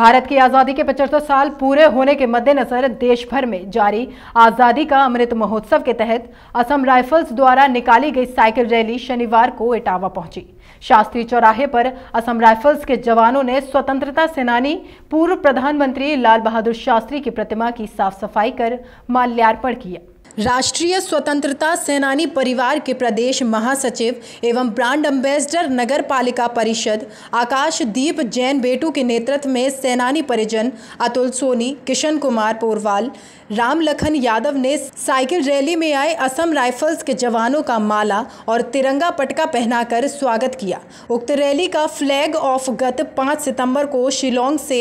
भारत की आज़ादी के पचहत्तर साल पूरे होने के मद्देनजर देश भर में जारी आज़ादी का अमृत महोत्सव के तहत असम राइफल्स द्वारा निकाली गई साइकिल रैली शनिवार को इटावा पहुंची शास्त्री चौराहे पर असम राइफल्स के जवानों ने स्वतंत्रता सेनानी पूर्व प्रधानमंत्री लाल बहादुर शास्त्री की प्रतिमा की साफ सफाई कर माल्यार्पण किया राष्ट्रीय स्वतंत्रता सेनानी परिवार के प्रदेश महासचिव एवं ब्रांड एम्बेसडर नगर पालिका परिषद आकाशदीप जैन बेटू के नेतृत्व में सेनानी परिजन अतुल सोनी किशन कुमार पोरवाल राम यादव ने साइकिल रैली में आए असम राइफल्स के जवानों का माला और तिरंगा पटका पहनाकर स्वागत किया उक्त रैली का फ्लैग ऑफ गत 5 सितंबर को शिलोंग से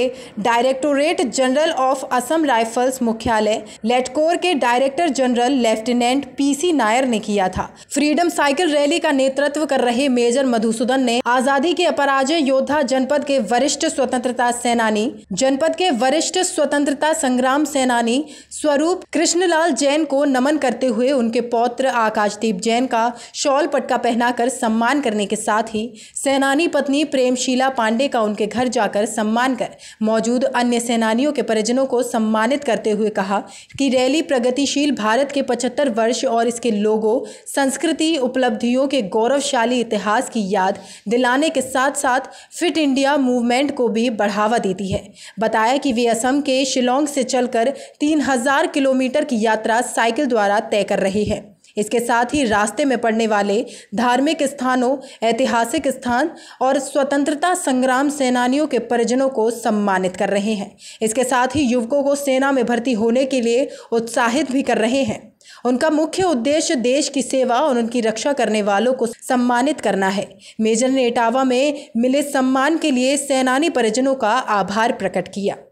directorate general of Assam rifles मुख्यालय लेटकोर के director general general lieutenant PC Nair ने किया था फ्रीडम साइकिल रैली का नेतृत्व कर रहे मेजर मधुसूदन ने आजादी के अपराजय योद्धा जनपद के वरिष्ठ स्वतंत्रता सेनानी जनपद के वरिष्ठ स्वतंत्रता संग्राम सेनानी स्वरूप कृष्णलाल जैन को नमन करते हुए उनके पौत्र आकाशदीप जैन का शॉल पटका पहनाकर सम्मान करने के साथ ही सेनानी पत्नी प्रेमशीला पांडे का उनके घर जाकर सम्मान कर मौजूद अन्य सेनानियों के परिजनों को सम्मानित करते हुए कहा कि रैली प्रगतिशील भारत भारत के 75 वर्ष और इसके लोगों संस्कृति उपलब्धियों के गौरवशाली इतिहास की याद दिलाने के साथ साथ फिट इंडिया मूवमेंट को भी बढ़ावा देती है बताया कि वे असम के शिलोंग से चलकर 3000 किलोमीटर की यात्रा साइकिल द्वारा तय कर रही है इसके साथ ही रास्ते में पड़ने वाले धार्मिक स्थानों ऐतिहासिक स्थान और स्वतंत्रता संग्राम सेनानियों के परिजनों को सम्मानित कर रहे हैं इसके साथ ही युवकों को सेना में भर्ती होने के लिए उत्साहित भी कर रहे हैं उनका मुख्य उद्देश्य देश की सेवा और उनकी रक्षा करने वालों को सम्मानित करना है मेजर ने इटावा में मिले सम्मान के लिए सेनानी परिजनों का आभार प्रकट किया